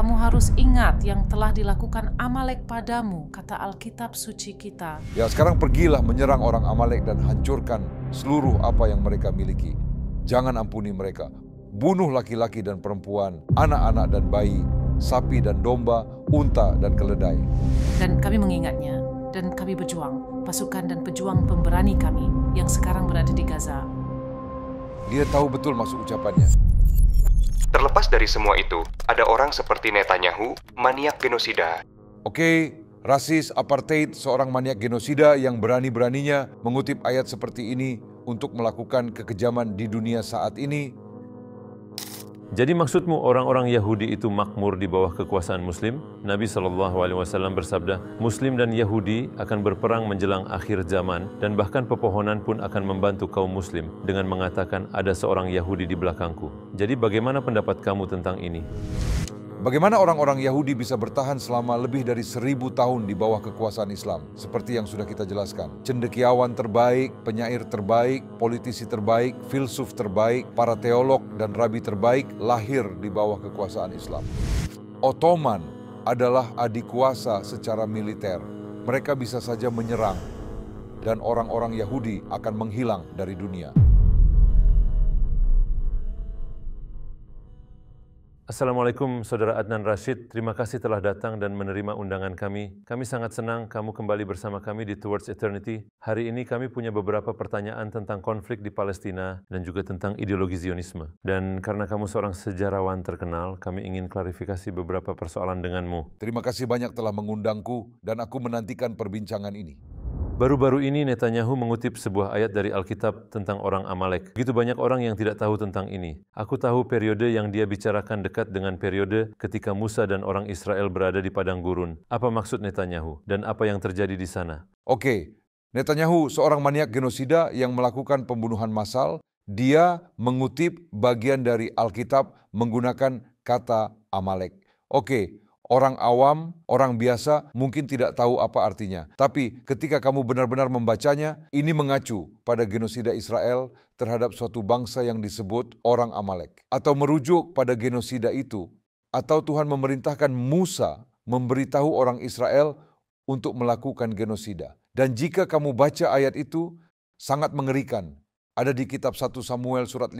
Kamu harus ingat yang telah dilakukan Amalek padamu, kata Alkitab suci kita. Ya sekarang pergilah menyerang orang Amalek dan hancurkan seluruh apa yang mereka miliki. Jangan ampuni mereka. Bunuh laki-laki dan perempuan, anak-anak dan bayi, sapi dan domba, unta dan keledai. Dan kami mengingatnya, dan kami berjuang, pasukan dan pejuang pemberani kami yang sekarang berada di Gaza. Dia tahu betul maksud ucapannya. Terlepas dari semua itu, ada orang seperti Netanyahu, maniak genosida. Oke, rasis apartheid seorang maniak genosida yang berani-beraninya mengutip ayat seperti ini untuk melakukan kekejaman di dunia saat ini jadi maksudmu orang-orang Yahudi itu makmur di bawah kekuasaan Muslim? Nabi SAW bersabda, Muslim dan Yahudi akan berperang menjelang akhir zaman dan bahkan pepohonan pun akan membantu kaum Muslim dengan mengatakan ada seorang Yahudi di belakangku. Jadi bagaimana pendapat kamu tentang ini? Bagaimana orang-orang Yahudi bisa bertahan selama lebih dari seribu tahun di bawah kekuasaan Islam? Seperti yang sudah kita jelaskan. Cendekiawan terbaik, penyair terbaik, politisi terbaik, filsuf terbaik, para teolog dan rabi terbaik lahir di bawah kekuasaan Islam. Ottoman adalah adik kuasa secara militer. Mereka bisa saja menyerang dan orang-orang Yahudi akan menghilang dari dunia. Assalamualaikum Saudara Adnan Rashid, terima kasih telah datang dan menerima undangan kami. Kami sangat senang kamu kembali bersama kami di Towards Eternity. Hari ini kami punya beberapa pertanyaan tentang konflik di Palestina dan juga tentang ideologi Zionisme. Dan karena kamu seorang sejarawan terkenal, kami ingin klarifikasi beberapa persoalan denganmu. Terima kasih banyak telah mengundangku dan aku menantikan perbincangan ini. Baru-baru ini Netanyahu mengutip sebuah ayat dari Alkitab tentang orang Amalek. Begitu banyak orang yang tidak tahu tentang ini. Aku tahu periode yang dia bicarakan dekat dengan periode ketika Musa dan orang Israel berada di padang gurun. Apa maksud Netanyahu dan apa yang terjadi di sana? Oke, Netanyahu seorang maniak genosida yang melakukan pembunuhan massal. Dia mengutip bagian dari Alkitab menggunakan kata Amalek. Oke, orang awam, orang biasa mungkin tidak tahu apa artinya. Tapi ketika kamu benar-benar membacanya, ini mengacu pada genosida Israel terhadap suatu bangsa yang disebut orang Amalek. Atau merujuk pada genosida itu, atau Tuhan memerintahkan Musa memberitahu orang Israel untuk melakukan genosida. Dan jika kamu baca ayat itu, sangat mengerikan. Ada di kitab 1 Samuel surat 15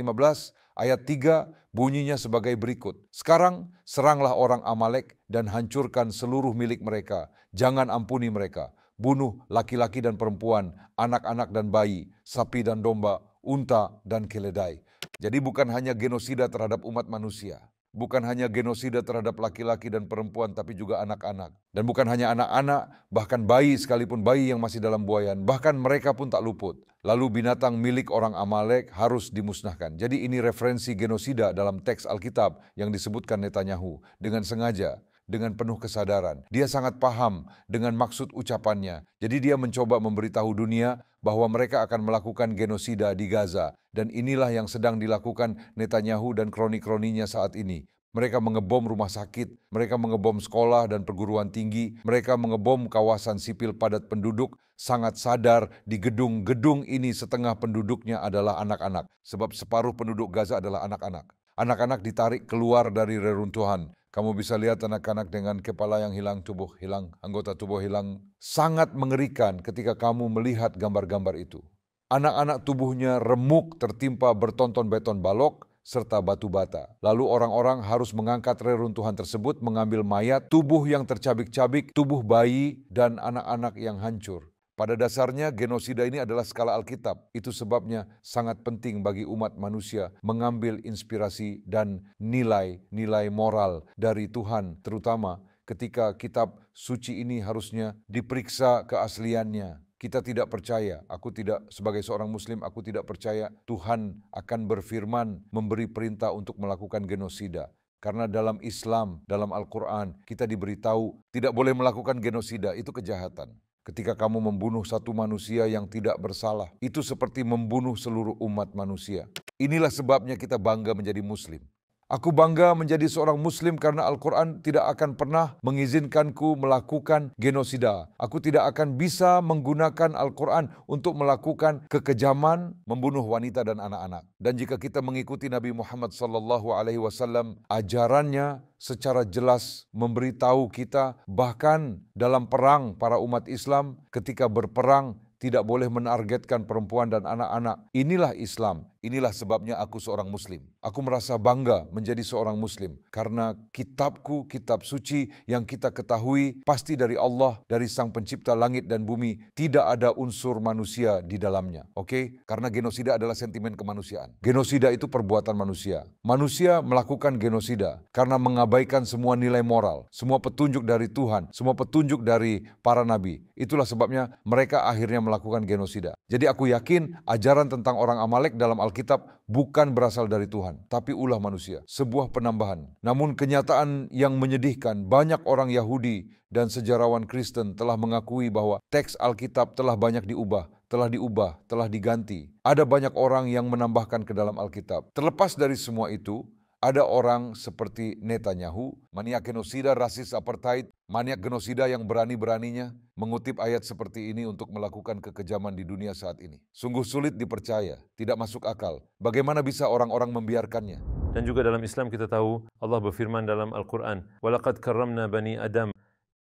ayat 3 bunyinya sebagai berikut. Sekarang seranglah orang Amalek dan hancurkan seluruh milik mereka. Jangan ampuni mereka. Bunuh laki-laki dan perempuan, anak-anak dan bayi, sapi dan domba, unta dan keledai. Jadi bukan hanya genosida terhadap umat manusia, Bukan hanya genosida terhadap laki-laki dan perempuan, tapi juga anak-anak. Dan bukan hanya anak-anak, bahkan bayi sekalipun bayi yang masih dalam buayan, bahkan mereka pun tak luput. Lalu binatang milik orang Amalek harus dimusnahkan. Jadi ini referensi genosida dalam teks Alkitab yang disebutkan Netanyahu dengan sengaja dengan penuh kesadaran. Dia sangat paham dengan maksud ucapannya. Jadi dia mencoba memberitahu dunia bahwa mereka akan melakukan genosida di Gaza. Dan inilah yang sedang dilakukan Netanyahu dan kroni-kroninya saat ini. Mereka mengebom rumah sakit, mereka mengebom sekolah dan perguruan tinggi, mereka mengebom kawasan sipil padat penduduk, sangat sadar di gedung-gedung ini setengah penduduknya adalah anak-anak, sebab separuh penduduk Gaza adalah anak-anak. Anak-anak ditarik keluar dari reruntuhan, kamu bisa lihat anak-anak dengan kepala yang hilang, tubuh hilang, anggota tubuh hilang. Sangat mengerikan ketika kamu melihat gambar-gambar itu. Anak-anak tubuhnya remuk tertimpa bertonton beton balok serta batu bata. Lalu orang-orang harus mengangkat reruntuhan tersebut mengambil mayat, tubuh yang tercabik-cabik, tubuh bayi, dan anak-anak yang hancur. Pada dasarnya genosida ini adalah skala Alkitab. Itu sebabnya sangat penting bagi umat manusia mengambil inspirasi dan nilai-nilai moral dari Tuhan, terutama ketika kitab suci ini harusnya diperiksa keasliannya. Kita tidak percaya, aku tidak sebagai seorang muslim aku tidak percaya Tuhan akan berfirman memberi perintah untuk melakukan genosida. Karena dalam Islam, dalam Al-Quran, kita diberitahu tidak boleh melakukan genosida, itu kejahatan. Ketika kamu membunuh satu manusia yang tidak bersalah, itu seperti membunuh seluruh umat manusia. Inilah sebabnya kita bangga menjadi Muslim. Aku bangga menjadi seorang muslim karena Al-Quran tidak akan pernah mengizinkanku melakukan genosida. Aku tidak akan bisa menggunakan Al-Quran untuk melakukan kekejaman, membunuh wanita dan anak-anak. Dan jika kita mengikuti Nabi Muhammad sallallahu alaihi wasallam, ajarannya secara jelas memberitahu kita bahkan dalam perang para umat Islam ketika berperang tidak boleh menargetkan perempuan dan anak-anak. Inilah Islam, inilah sebabnya aku seorang Muslim. Aku merasa bangga menjadi seorang Muslim karena kitabku, kitab suci yang kita ketahui pasti dari Allah, dari Sang Pencipta langit dan bumi, tidak ada unsur manusia di dalamnya. Oke, okay? karena genosida adalah sentimen kemanusiaan. Genosida itu perbuatan manusia. Manusia melakukan genosida karena mengabaikan semua nilai moral, semua petunjuk dari Tuhan, semua petunjuk dari para nabi. Itulah sebabnya mereka akhirnya melakukan genosida. Jadi aku yakin ajaran tentang orang Amalek dalam Alkitab bukan berasal dari Tuhan, tapi ulah manusia, sebuah penambahan. Namun kenyataan yang menyedihkan, banyak orang Yahudi dan sejarawan Kristen telah mengakui bahwa teks Alkitab telah banyak diubah, telah diubah, telah diganti. Ada banyak orang yang menambahkan ke dalam Alkitab. Terlepas dari semua itu, ada orang seperti Netanyahu, maniak genosida rasis apartheid, maniak genosida yang berani-beraninya mengutip ayat seperti ini untuk melakukan kekejaman di dunia saat ini. Sungguh sulit dipercaya, tidak masuk akal. Bagaimana bisa orang-orang membiarkannya? Dan juga dalam Islam kita tahu Allah berfirman dalam Al-Quran, وَلَقَدْ كَرَّمْنَا bani Adam."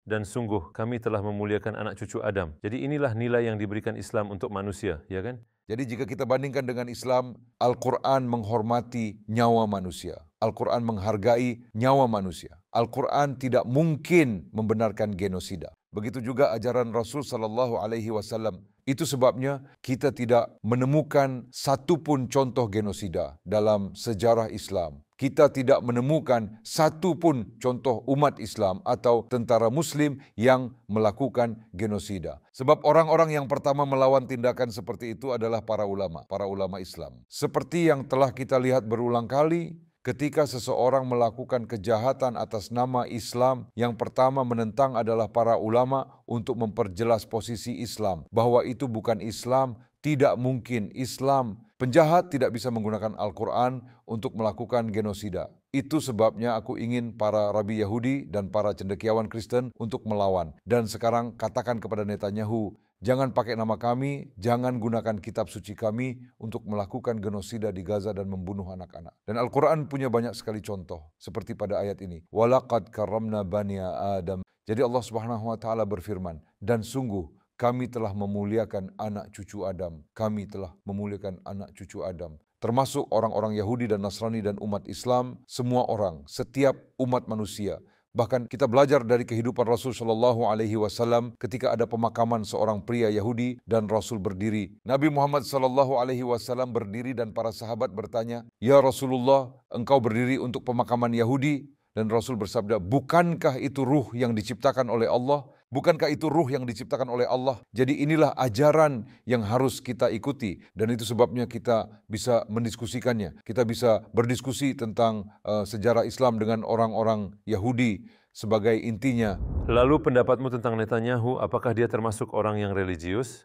dan sungguh kami telah memuliakan anak cucu Adam. Jadi inilah nilai yang diberikan Islam untuk manusia, ya kan? Jadi jika kita bandingkan dengan Islam, Al-Quran menghormati nyawa manusia. Al-Quran menghargai nyawa manusia. Al-Quran tidak mungkin membenarkan genosida. Begitu juga ajaran Rasul Sallallahu Alaihi Wasallam. Itu sebabnya kita tidak menemukan satupun contoh genosida dalam sejarah Islam. Kita tidak menemukan satupun contoh umat Islam atau tentara Muslim yang melakukan genosida. Sebab orang-orang yang pertama melawan tindakan seperti itu adalah para ulama, para ulama Islam. Seperti yang telah kita lihat berulang kali, ketika seseorang melakukan kejahatan atas nama Islam, yang pertama menentang adalah para ulama untuk memperjelas posisi Islam bahwa itu bukan Islam, tidak mungkin Islam. Penjahat tidak bisa menggunakan Al-Quran untuk melakukan genosida. Itu sebabnya aku ingin para rabi Yahudi dan para cendekiawan Kristen untuk melawan. Dan sekarang katakan kepada Netanyahu, Jangan pakai nama kami, jangan gunakan kitab suci kami untuk melakukan genosida di Gaza dan membunuh anak-anak. Dan Al-Quran punya banyak sekali contoh, seperti pada ayat ini. Walakad karamna bania Adam. Jadi Allah subhanahu wa ta'ala berfirman, dan sungguh kami telah memuliakan anak cucu Adam. Kami telah memuliakan anak cucu Adam termasuk orang-orang Yahudi dan Nasrani dan umat Islam, semua orang, setiap umat manusia Bahkan kita belajar dari kehidupan Rasul Shallallahu Alaihi Wasallam ketika ada pemakaman seorang pria Yahudi dan Rasul berdiri. Nabi Muhammad Shallallahu Alaihi Wasallam berdiri dan para sahabat bertanya, Ya Rasulullah, engkau berdiri untuk pemakaman Yahudi? Dan Rasul bersabda, bukankah itu ruh yang diciptakan oleh Allah? Bukankah itu ruh yang diciptakan oleh Allah? Jadi inilah ajaran yang harus kita ikuti dan itu sebabnya kita bisa mendiskusikannya. Kita bisa berdiskusi tentang uh, sejarah Islam dengan orang-orang Yahudi sebagai intinya. Lalu pendapatmu tentang Netanyahu, apakah dia termasuk orang yang religius?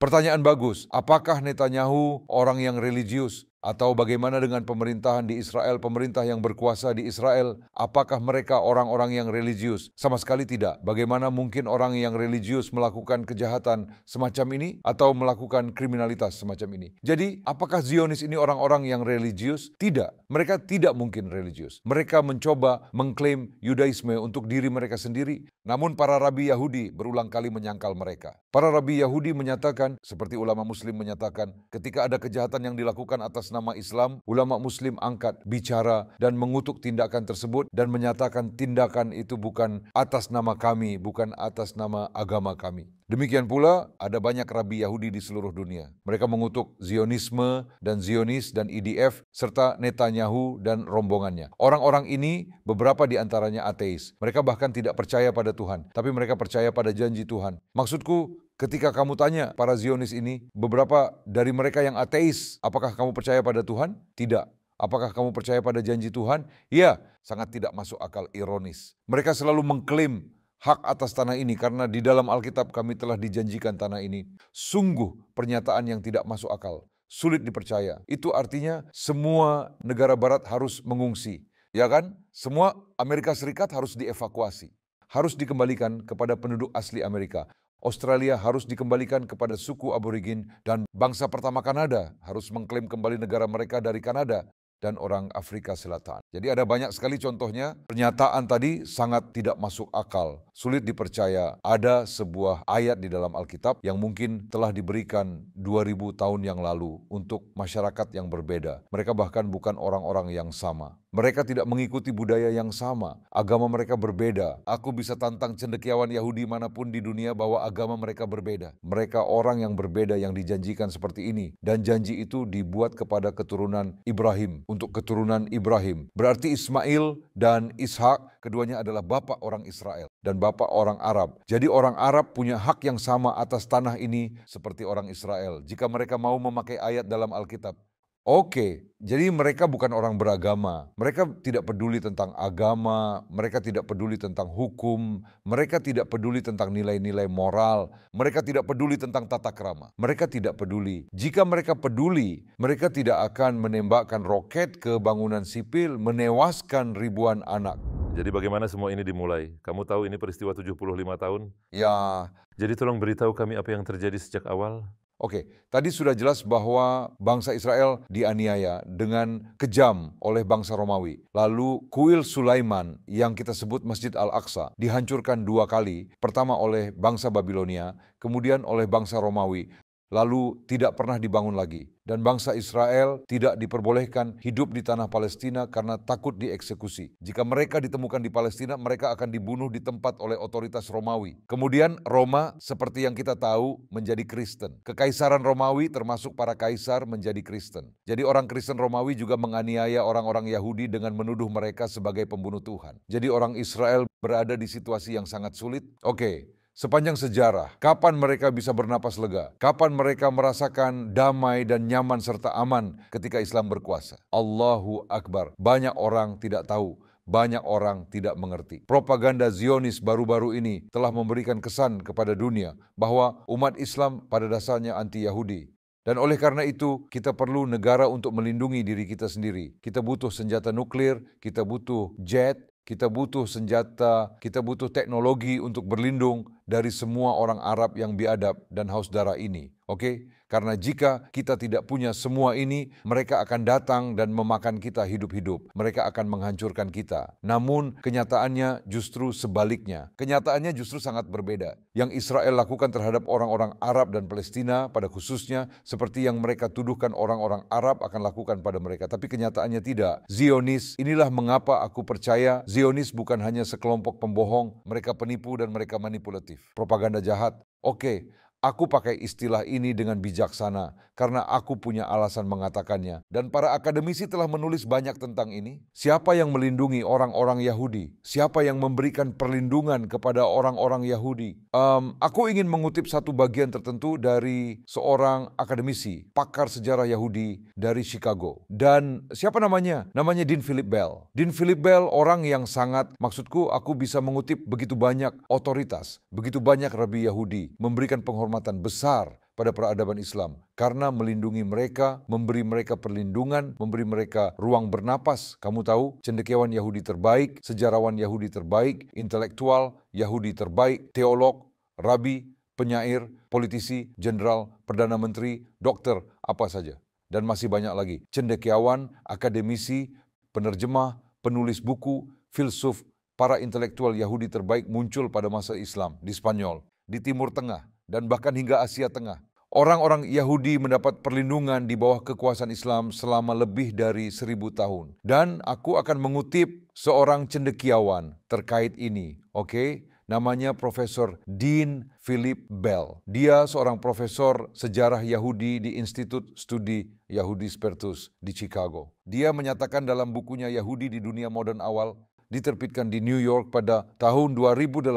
Pertanyaan bagus, apakah Netanyahu orang yang religius? Atau bagaimana dengan pemerintahan di Israel, pemerintah yang berkuasa di Israel? Apakah mereka orang-orang yang religius? Sama sekali tidak. Bagaimana mungkin orang yang religius melakukan kejahatan semacam ini atau melakukan kriminalitas semacam ini? Jadi, apakah Zionis ini orang-orang yang religius? Tidak. Mereka tidak mungkin religius. Mereka mencoba mengklaim Yudaisme untuk diri mereka sendiri. Namun para rabi Yahudi berulang kali menyangkal mereka. Para rabi Yahudi menyatakan, seperti ulama muslim menyatakan, ketika ada kejahatan yang dilakukan atas nama Islam, ulama Muslim angkat bicara dan mengutuk tindakan tersebut dan menyatakan tindakan itu bukan atas nama kami, bukan atas nama agama kami. Demikian pula ada banyak rabi Yahudi di seluruh dunia. Mereka mengutuk Zionisme dan Zionis dan IDF e serta Netanyahu dan rombongannya. Orang-orang ini beberapa di antaranya ateis. Mereka bahkan tidak percaya pada Tuhan, tapi mereka percaya pada janji Tuhan. Maksudku, Ketika kamu tanya para Zionis ini, beberapa dari mereka yang ateis, apakah kamu percaya pada Tuhan? Tidak. Apakah kamu percaya pada janji Tuhan? Iya, sangat tidak masuk akal ironis. Mereka selalu mengklaim hak atas tanah ini karena di dalam Alkitab kami telah dijanjikan tanah ini. Sungguh pernyataan yang tidak masuk akal, sulit dipercaya. Itu artinya semua negara barat harus mengungsi, ya kan? Semua Amerika Serikat harus dievakuasi, harus dikembalikan kepada penduduk asli Amerika. Australia harus dikembalikan kepada suku aborigin dan bangsa pertama Kanada harus mengklaim kembali negara mereka dari Kanada dan orang Afrika Selatan. Jadi ada banyak sekali contohnya, pernyataan tadi sangat tidak masuk akal, sulit dipercaya. Ada sebuah ayat di dalam Alkitab yang mungkin telah diberikan 2000 tahun yang lalu untuk masyarakat yang berbeda. Mereka bahkan bukan orang-orang yang sama. Mereka tidak mengikuti budaya yang sama, agama mereka berbeda. Aku bisa tantang cendekiawan Yahudi manapun di dunia bahwa agama mereka berbeda. Mereka orang yang berbeda yang dijanjikan seperti ini. Dan janji itu dibuat kepada keturunan Ibrahim. Untuk keturunan Ibrahim. Berarti Ismail dan Ishak keduanya adalah bapak orang Israel dan bapak orang Arab. Jadi orang Arab punya hak yang sama atas tanah ini seperti orang Israel. Jika mereka mau memakai ayat dalam Alkitab, Oke, jadi mereka bukan orang beragama. Mereka tidak peduli tentang agama, mereka tidak peduli tentang hukum, mereka tidak peduli tentang nilai-nilai moral, mereka tidak peduli tentang tata krama. Mereka tidak peduli. Jika mereka peduli, mereka tidak akan menembakkan roket ke bangunan sipil menewaskan ribuan anak. Jadi bagaimana semua ini dimulai? Kamu tahu ini peristiwa 75 tahun? Ya. Jadi tolong beritahu kami apa yang terjadi sejak awal. Oke, tadi sudah jelas bahwa bangsa Israel dianiaya dengan kejam oleh bangsa Romawi. Lalu kuil Sulaiman yang kita sebut Masjid Al-Aqsa dihancurkan dua kali, pertama oleh bangsa Babilonia, kemudian oleh bangsa Romawi lalu tidak pernah dibangun lagi. Dan bangsa Israel tidak diperbolehkan hidup di tanah Palestina karena takut dieksekusi. Jika mereka ditemukan di Palestina, mereka akan dibunuh di tempat oleh otoritas Romawi. Kemudian Roma, seperti yang kita tahu, menjadi Kristen. Kekaisaran Romawi termasuk para kaisar menjadi Kristen. Jadi orang Kristen Romawi juga menganiaya orang-orang Yahudi dengan menuduh mereka sebagai pembunuh Tuhan. Jadi orang Israel berada di situasi yang sangat sulit. Oke, okay sepanjang sejarah, kapan mereka bisa bernapas lega, kapan mereka merasakan damai dan nyaman serta aman ketika Islam berkuasa. Allahu Akbar, banyak orang tidak tahu banyak orang tidak mengerti. Propaganda Zionis baru-baru ini telah memberikan kesan kepada dunia bahwa umat Islam pada dasarnya anti-Yahudi. Dan oleh karena itu, kita perlu negara untuk melindungi diri kita sendiri. Kita butuh senjata nuklir, kita butuh jet, kita butuh senjata, kita butuh teknologi untuk berlindung dari semua orang Arab yang biadab dan haus darah ini. Oke? Okay? Karena jika kita tidak punya semua ini, mereka akan datang dan memakan kita hidup-hidup. Mereka akan menghancurkan kita. Namun kenyataannya justru sebaliknya. Kenyataannya justru sangat berbeda. Yang Israel lakukan terhadap orang-orang Arab dan Palestina pada khususnya seperti yang mereka tuduhkan orang-orang Arab akan lakukan pada mereka. Tapi kenyataannya tidak. Zionis, inilah mengapa aku percaya Zionis bukan hanya sekelompok pembohong, mereka penipu dan mereka manipulatif. Propaganda jahat. Oke, okay, Aku pakai istilah ini dengan bijaksana karena aku punya alasan mengatakannya. Dan para akademisi telah menulis banyak tentang ini. Siapa yang melindungi orang-orang Yahudi? Siapa yang memberikan perlindungan kepada orang-orang Yahudi? Um, aku ingin mengutip satu bagian tertentu dari seorang akademisi, pakar sejarah Yahudi dari Chicago. Dan siapa namanya? Namanya Dean Philip Bell. Dean Philip Bell orang yang sangat, maksudku aku bisa mengutip begitu banyak otoritas, begitu banyak Rabi Yahudi memberikan penghormatan keselamatan besar pada peradaban Islam karena melindungi mereka, memberi mereka perlindungan, memberi mereka ruang bernapas. Kamu tahu, cendekiawan Yahudi terbaik, sejarawan Yahudi terbaik, intelektual Yahudi terbaik, teolog, rabi, penyair, politisi, jenderal, perdana menteri, dokter, apa saja. Dan masih banyak lagi, cendekiawan, akademisi, penerjemah, penulis buku, filsuf, para intelektual Yahudi terbaik muncul pada masa Islam di Spanyol, di Timur Tengah, dan bahkan hingga Asia Tengah. Orang-orang Yahudi mendapat perlindungan di bawah kekuasaan Islam selama lebih dari seribu tahun. Dan aku akan mengutip seorang cendekiawan terkait ini, oke? Okay? Namanya Profesor Dean Philip Bell. Dia seorang profesor sejarah Yahudi di Institut Studi Yahudi Spertus di Chicago. Dia menyatakan dalam bukunya Yahudi di Dunia Modern Awal, diterbitkan di New York pada tahun 2008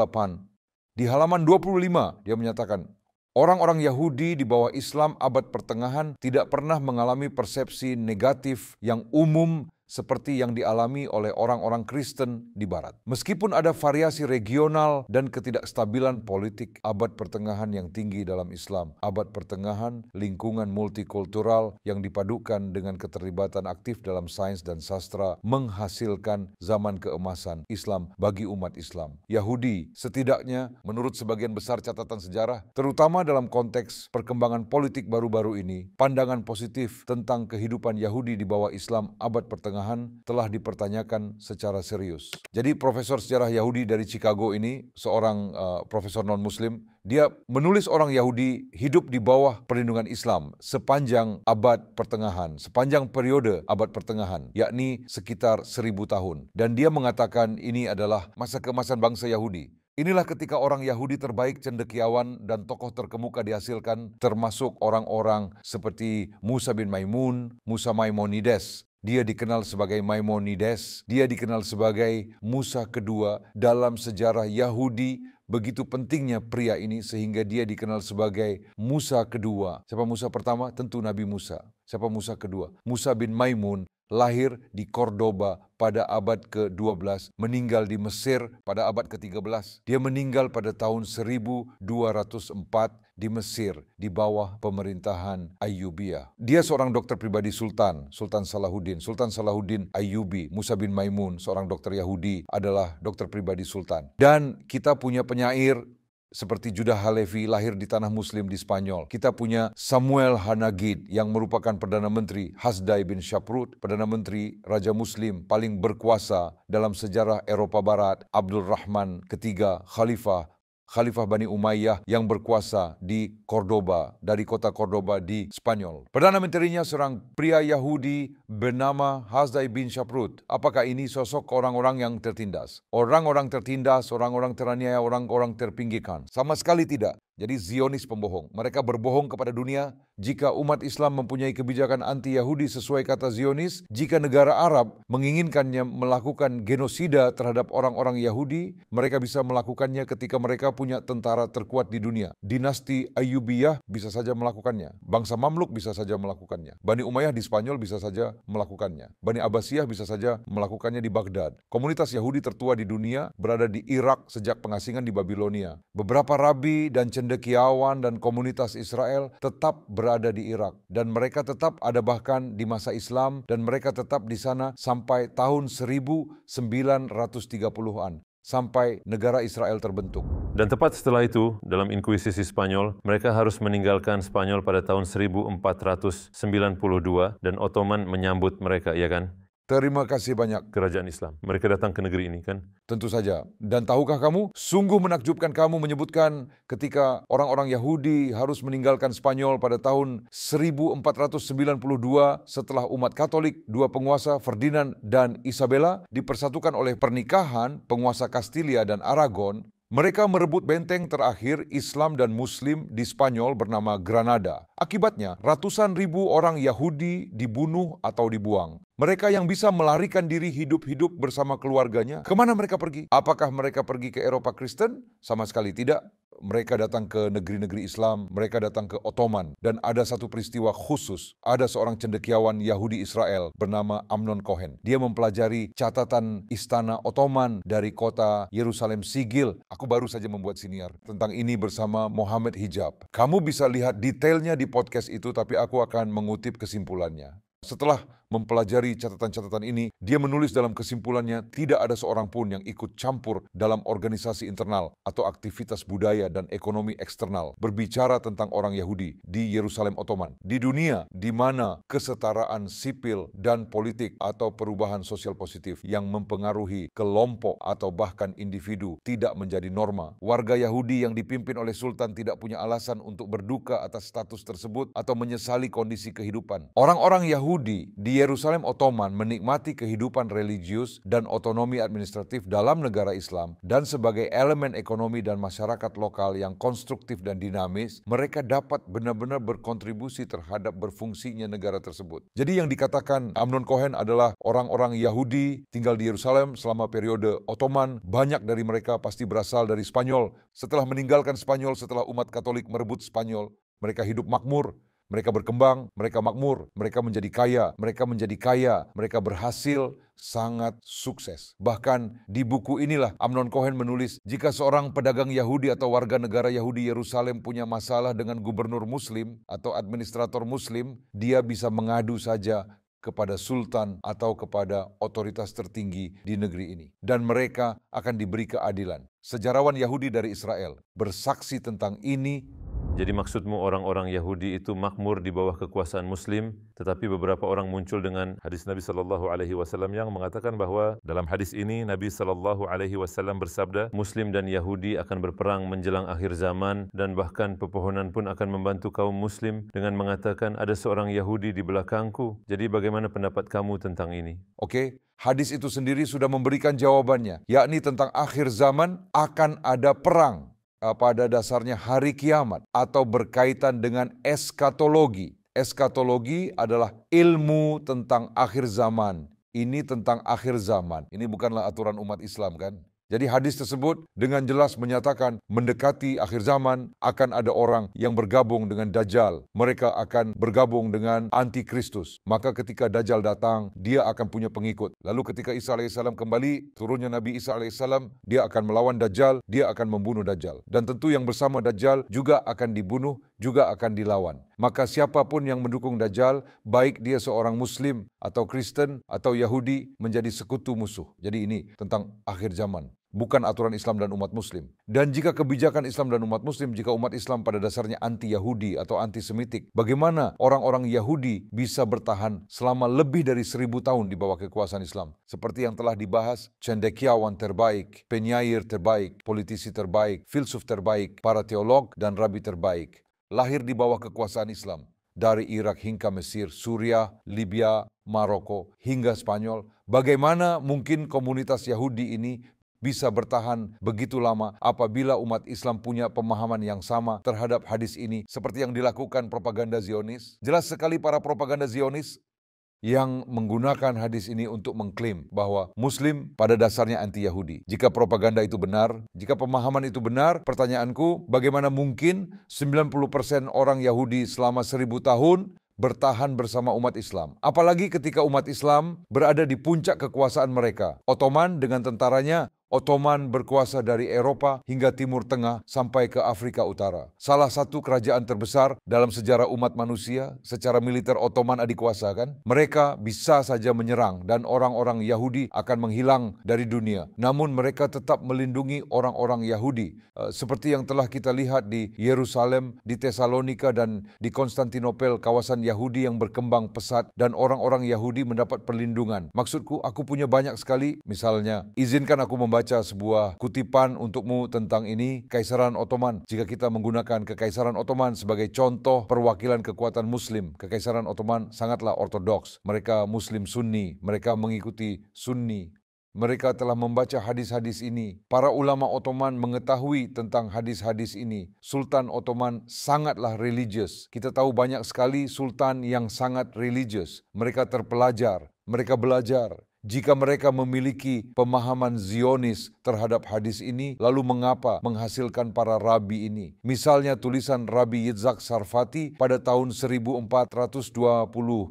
di halaman 25 dia menyatakan, Orang-orang Yahudi di bawah Islam abad pertengahan tidak pernah mengalami persepsi negatif yang umum seperti yang dialami oleh orang-orang Kristen di Barat. Meskipun ada variasi regional dan ketidakstabilan politik, abad pertengahan yang tinggi dalam Islam, abad pertengahan lingkungan multikultural yang dipadukan dengan keterlibatan aktif dalam sains dan sastra menghasilkan zaman keemasan Islam bagi umat Islam. Yahudi setidaknya menurut sebagian besar catatan sejarah, terutama dalam konteks perkembangan politik baru-baru ini, pandangan positif tentang kehidupan Yahudi di bawah Islam abad pertengahan pertengahan telah dipertanyakan secara serius. Jadi profesor sejarah Yahudi dari Chicago ini seorang uh, profesor non-muslim, dia menulis orang Yahudi hidup di bawah perlindungan Islam sepanjang abad pertengahan, sepanjang periode abad pertengahan, yakni sekitar seribu tahun. Dan dia mengatakan ini adalah masa keemasan bangsa Yahudi. Inilah ketika orang Yahudi terbaik, cendekiawan, dan tokoh terkemuka dihasilkan, termasuk orang-orang seperti Musa bin Maimun, Musa Maimonides. Dia dikenal sebagai Maimonides, dia dikenal sebagai Musa kedua dalam sejarah Yahudi. Begitu pentingnya pria ini sehingga dia dikenal sebagai Musa kedua. Siapa Musa pertama? Tentu Nabi Musa. Siapa Musa kedua? Musa bin Maimun lahir di Cordoba pada abad ke-12, meninggal di Mesir pada abad ke-13. Dia meninggal pada tahun 1204 di Mesir di bawah pemerintahan Ayubia. Dia seorang dokter pribadi Sultan, Sultan Salahuddin. Sultan Salahuddin Ayubi, Musa bin Maimun, seorang dokter Yahudi adalah dokter pribadi Sultan. Dan kita punya penyair seperti Judah Halevi lahir di tanah muslim di Spanyol. Kita punya Samuel Hanagid yang merupakan Perdana Menteri Hasdai bin Syaprut, Perdana Menteri Raja Muslim paling berkuasa dalam sejarah Eropa Barat, Abdul Rahman ketiga Khalifah Khalifah Bani Umayyah yang berkuasa di Cordoba, dari kota Cordoba di Spanyol. Perdana Menterinya seorang pria Yahudi bernama Hazdai bin Shaprut. Apakah ini sosok orang-orang yang tertindas? Orang-orang tertindas, orang-orang teraniaya, orang-orang terpinggirkan. Sama sekali tidak. Jadi Zionis pembohong. Mereka berbohong kepada dunia jika umat Islam mempunyai kebijakan anti-Yahudi sesuai kata Zionis, jika negara Arab menginginkannya melakukan genosida terhadap orang-orang Yahudi, mereka bisa melakukannya ketika mereka punya tentara terkuat di dunia. Dinasti Ayyubiyah bisa saja melakukannya. Bangsa Mamluk bisa saja melakukannya. Bani Umayyah di Spanyol bisa saja melakukannya. Bani Abbasiyah bisa saja melakukannya di Baghdad. Komunitas Yahudi tertua di dunia berada di Irak sejak pengasingan di Babilonia. Beberapa rabi dan cendera cendekiawan dan komunitas Israel tetap berada di Irak dan mereka tetap ada bahkan di masa Islam dan mereka tetap di sana sampai tahun 1930-an sampai negara Israel terbentuk. Dan tepat setelah itu, dalam inkuisisi Spanyol, mereka harus meninggalkan Spanyol pada tahun 1492 dan Ottoman menyambut mereka, ya kan? Terima kasih banyak. Kerajaan Islam. Mereka datang ke negeri ini kan? Tentu saja. Dan tahukah kamu, sungguh menakjubkan kamu menyebutkan ketika orang-orang Yahudi harus meninggalkan Spanyol pada tahun 1492 setelah umat Katolik, dua penguasa Ferdinand dan Isabella dipersatukan oleh pernikahan penguasa Kastilia dan Aragon, mereka merebut benteng terakhir Islam dan Muslim di Spanyol bernama Granada. Akibatnya, ratusan ribu orang Yahudi dibunuh atau dibuang. Mereka yang bisa melarikan diri hidup-hidup bersama keluarganya, kemana mereka pergi? Apakah mereka pergi ke Eropa Kristen? Sama sekali tidak mereka datang ke negeri-negeri Islam, mereka datang ke Ottoman. Dan ada satu peristiwa khusus, ada seorang cendekiawan Yahudi Israel bernama Amnon Cohen. Dia mempelajari catatan istana Ottoman dari kota Yerusalem Sigil. Aku baru saja membuat siniar tentang ini bersama Muhammad Hijab. Kamu bisa lihat detailnya di podcast itu, tapi aku akan mengutip kesimpulannya. Setelah mempelajari catatan-catatan ini, dia menulis dalam kesimpulannya tidak ada seorang pun yang ikut campur dalam organisasi internal atau aktivitas budaya dan ekonomi eksternal. Berbicara tentang orang Yahudi di Yerusalem Ottoman, di dunia di mana kesetaraan sipil dan politik atau perubahan sosial positif yang mempengaruhi kelompok atau bahkan individu tidak menjadi norma. Warga Yahudi yang dipimpin oleh sultan tidak punya alasan untuk berduka atas status tersebut atau menyesali kondisi kehidupan. Orang-orang Yahudi di Yerusalem Ottoman menikmati kehidupan religius dan otonomi administratif dalam negara Islam dan sebagai elemen ekonomi dan masyarakat lokal yang konstruktif dan dinamis, mereka dapat benar-benar berkontribusi terhadap berfungsinya negara tersebut. Jadi yang dikatakan Amnon Cohen adalah orang-orang Yahudi tinggal di Yerusalem selama periode Ottoman, banyak dari mereka pasti berasal dari Spanyol. Setelah meninggalkan Spanyol, setelah umat Katolik merebut Spanyol, mereka hidup makmur, mereka berkembang, mereka makmur, mereka menjadi kaya, mereka menjadi kaya, mereka berhasil, sangat sukses. Bahkan di buku inilah Amnon Cohen menulis, jika seorang pedagang Yahudi atau warga negara Yahudi Yerusalem punya masalah dengan gubernur muslim atau administrator muslim, dia bisa mengadu saja kepada sultan atau kepada otoritas tertinggi di negeri ini, dan mereka akan diberi keadilan. Sejarawan Yahudi dari Israel bersaksi tentang ini jadi maksudmu orang-orang Yahudi itu makmur di bawah kekuasaan Muslim, tetapi beberapa orang muncul dengan hadis Nabi Shallallahu Alaihi Wasallam yang mengatakan bahwa dalam hadis ini Nabi Shallallahu Alaihi Wasallam bersabda, Muslim dan Yahudi akan berperang menjelang akhir zaman dan bahkan pepohonan pun akan membantu kaum Muslim dengan mengatakan ada seorang Yahudi di belakangku. Jadi bagaimana pendapat kamu tentang ini? Oke, okay. hadis itu sendiri sudah memberikan jawabannya, yakni tentang akhir zaman akan ada perang Eh, pada dasarnya hari kiamat atau berkaitan dengan eskatologi. Eskatologi adalah ilmu tentang akhir zaman. Ini tentang akhir zaman. Ini bukanlah aturan umat Islam kan? Jadi hadis tersebut dengan jelas menyatakan mendekati akhir zaman akan ada orang yang bergabung dengan Dajjal. Mereka akan bergabung dengan Antikristus. Maka ketika Dajjal datang, dia akan punya pengikut. Lalu ketika Isa AS kembali, turunnya Nabi Isa AS, dia akan melawan Dajjal, dia akan membunuh Dajjal. Dan tentu yang bersama Dajjal juga akan dibunuh juga akan dilawan. Maka siapapun yang mendukung Dajjal, baik dia seorang Muslim atau Kristen atau Yahudi, menjadi sekutu musuh. Jadi ini tentang akhir zaman bukan aturan Islam dan umat Muslim. Dan jika kebijakan Islam dan umat Muslim, jika umat Islam pada dasarnya anti-Yahudi atau anti-Semitik, bagaimana orang-orang Yahudi bisa bertahan selama lebih dari seribu tahun di bawah kekuasaan Islam? Seperti yang telah dibahas, cendekiawan terbaik, penyair terbaik, politisi terbaik, filsuf terbaik, para teolog, dan rabi terbaik lahir di bawah kekuasaan Islam dari Irak hingga Mesir, Suriah, Libya, Maroko, hingga Spanyol. Bagaimana mungkin komunitas Yahudi ini bisa bertahan begitu lama apabila umat Islam punya pemahaman yang sama terhadap hadis ini seperti yang dilakukan propaganda Zionis? Jelas sekali para propaganda Zionis yang menggunakan hadis ini untuk mengklaim bahwa Muslim pada dasarnya anti-Yahudi. Jika propaganda itu benar, jika pemahaman itu benar, pertanyaanku bagaimana mungkin 90% orang Yahudi selama seribu tahun bertahan bersama umat Islam. Apalagi ketika umat Islam berada di puncak kekuasaan mereka. Ottoman dengan tentaranya Ottoman berkuasa dari Eropa hingga Timur Tengah sampai ke Afrika Utara. Salah satu kerajaan terbesar dalam sejarah umat manusia, secara militer Ottoman adikuasa kan? Mereka bisa saja menyerang dan orang-orang Yahudi akan menghilang dari dunia. Namun mereka tetap melindungi orang-orang Yahudi eh, seperti yang telah kita lihat di Yerusalem, di Tesalonika dan di Konstantinopel, kawasan Yahudi yang berkembang pesat dan orang-orang Yahudi mendapat perlindungan. Maksudku, aku punya banyak sekali misalnya, izinkan aku membaca membaca sebuah kutipan untukmu tentang ini, Kaisaran Ottoman. Jika kita menggunakan Kekaisaran Ottoman sebagai contoh perwakilan kekuatan Muslim, Kekaisaran Ottoman sangatlah ortodoks. Mereka Muslim Sunni, mereka mengikuti Sunni. Mereka telah membaca hadis-hadis ini. Para ulama Ottoman mengetahui tentang hadis-hadis ini. Sultan Ottoman sangatlah religius. Kita tahu banyak sekali sultan yang sangat religius. Mereka terpelajar, mereka belajar. Jika mereka memiliki pemahaman Zionis terhadap hadis ini, lalu mengapa menghasilkan para rabi ini? Misalnya tulisan Rabi Yitzhak Sarfati pada tahun 1420 1420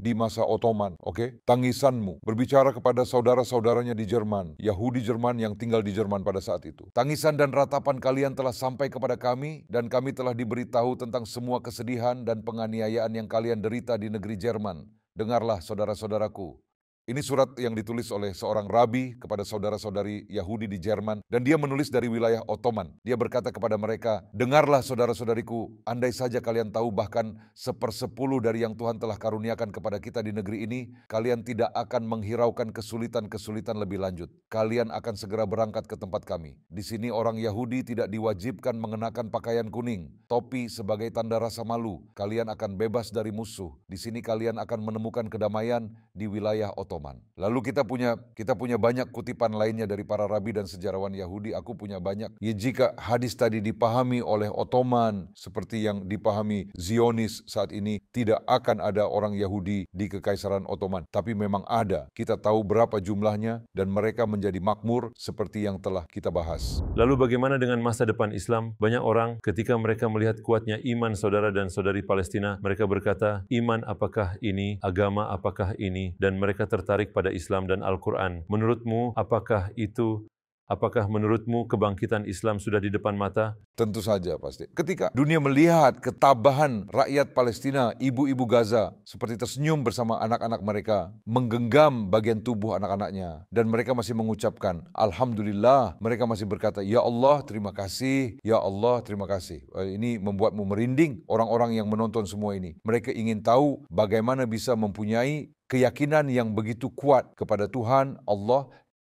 di masa Ottoman, oke? Okay? Tangisanmu berbicara kepada saudara-saudaranya di Jerman, Yahudi Jerman yang tinggal di Jerman pada saat itu. Tangisan dan ratapan kalian telah sampai kepada kami dan kami telah diberitahu tentang semua kesedihan dan penganiayaan yang kalian derita di negeri Jerman Dengarlah saudara-saudaraku, ini surat yang ditulis oleh seorang rabi kepada saudara-saudari Yahudi di Jerman dan dia menulis dari wilayah Ottoman. Dia berkata kepada mereka, "Dengarlah saudara-saudariku, andai saja kalian tahu bahkan sepersepuluh dari yang Tuhan telah karuniakan kepada kita di negeri ini, kalian tidak akan menghiraukan kesulitan-kesulitan lebih lanjut. Kalian akan segera berangkat ke tempat kami. Di sini orang Yahudi tidak diwajibkan mengenakan pakaian kuning, topi sebagai tanda rasa malu. Kalian akan bebas dari musuh. Di sini kalian akan menemukan kedamaian di wilayah Ottoman." Ottoman. Lalu kita punya kita punya banyak kutipan lainnya dari para rabi dan sejarawan Yahudi. Aku punya banyak. Ya jika hadis tadi dipahami oleh Ottoman seperti yang dipahami Zionis saat ini, tidak akan ada orang Yahudi di kekaisaran Ottoman. Tapi memang ada. Kita tahu berapa jumlahnya dan mereka menjadi makmur seperti yang telah kita bahas. Lalu bagaimana dengan masa depan Islam? Banyak orang ketika mereka melihat kuatnya iman saudara dan saudari Palestina, mereka berkata, iman apakah ini, agama apakah ini, dan mereka tertentu tertarik pada Islam dan Al-Quran. Menurutmu, apakah itu Apakah menurutmu kebangkitan Islam sudah di depan mata? Tentu saja pasti. Ketika dunia melihat ketabahan rakyat Palestina, ibu-ibu Gaza seperti tersenyum bersama anak-anak mereka, menggenggam bagian tubuh anak-anaknya dan mereka masih mengucapkan alhamdulillah, mereka masih berkata ya Allah terima kasih, ya Allah terima kasih. Eh, ini membuatmu merinding orang-orang yang menonton semua ini. Mereka ingin tahu bagaimana bisa mempunyai keyakinan yang begitu kuat kepada Tuhan Allah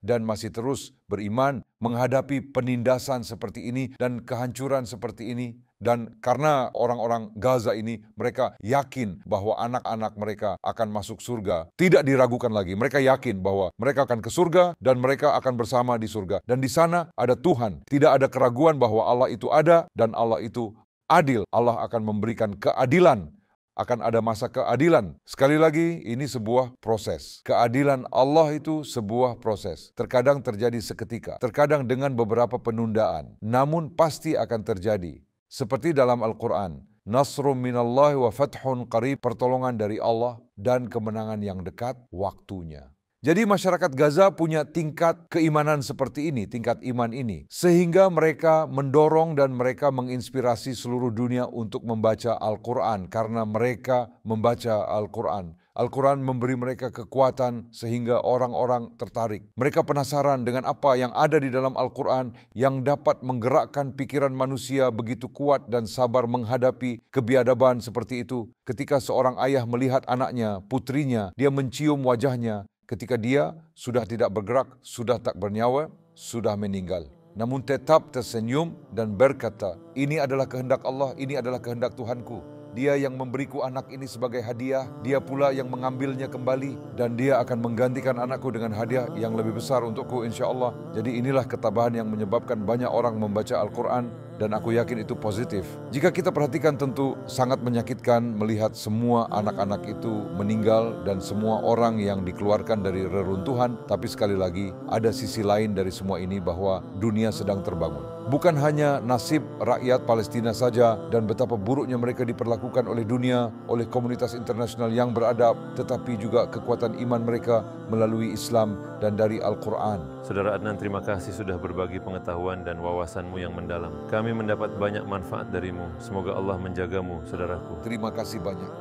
dan masih terus beriman menghadapi penindasan seperti ini dan kehancuran seperti ini dan karena orang-orang Gaza ini mereka yakin bahwa anak-anak mereka akan masuk surga tidak diragukan lagi mereka yakin bahwa mereka akan ke surga dan mereka akan bersama di surga dan di sana ada Tuhan tidak ada keraguan bahwa Allah itu ada dan Allah itu adil Allah akan memberikan keadilan akan ada masa keadilan. Sekali lagi, ini sebuah proses. Keadilan Allah itu sebuah proses. Terkadang terjadi seketika, terkadang dengan beberapa penundaan, namun pasti akan terjadi. Seperti dalam Al-Quran, Nasru minallahi wa fathun qarib, pertolongan dari Allah dan kemenangan yang dekat waktunya. Jadi masyarakat Gaza punya tingkat keimanan seperti ini, tingkat iman ini. Sehingga mereka mendorong dan mereka menginspirasi seluruh dunia untuk membaca Al-Quran. Karena mereka membaca Al-Quran. Al-Quran memberi mereka kekuatan sehingga orang-orang tertarik. Mereka penasaran dengan apa yang ada di dalam Al-Quran yang dapat menggerakkan pikiran manusia begitu kuat dan sabar menghadapi kebiadaban seperti itu. Ketika seorang ayah melihat anaknya, putrinya, dia mencium wajahnya, ketika dia sudah tidak bergerak, sudah tak bernyawa, sudah meninggal. Namun tetap tersenyum dan berkata, ini adalah kehendak Allah, ini adalah kehendak Tuhanku. Dia yang memberiku anak ini sebagai hadiah, dia pula yang mengambilnya kembali dan dia akan menggantikan anakku dengan hadiah yang lebih besar untukku insya Allah. Jadi inilah ketabahan yang menyebabkan banyak orang membaca Al-Quran dan aku yakin itu positif. Jika kita perhatikan tentu sangat menyakitkan melihat semua anak-anak itu meninggal dan semua orang yang dikeluarkan dari reruntuhan, tapi sekali lagi ada sisi lain dari semua ini bahwa dunia sedang terbangun bukan hanya nasib rakyat Palestina saja dan betapa buruknya mereka diperlakukan oleh dunia, oleh komunitas internasional yang beradab, tetapi juga kekuatan iman mereka melalui Islam dan dari Al-Quran. Saudara Adnan, terima kasih sudah berbagi pengetahuan dan wawasanmu yang mendalam. Kami mendapat banyak manfaat darimu. Semoga Allah menjagamu, saudaraku. Terima kasih banyak.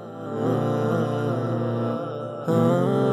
Ah, ah.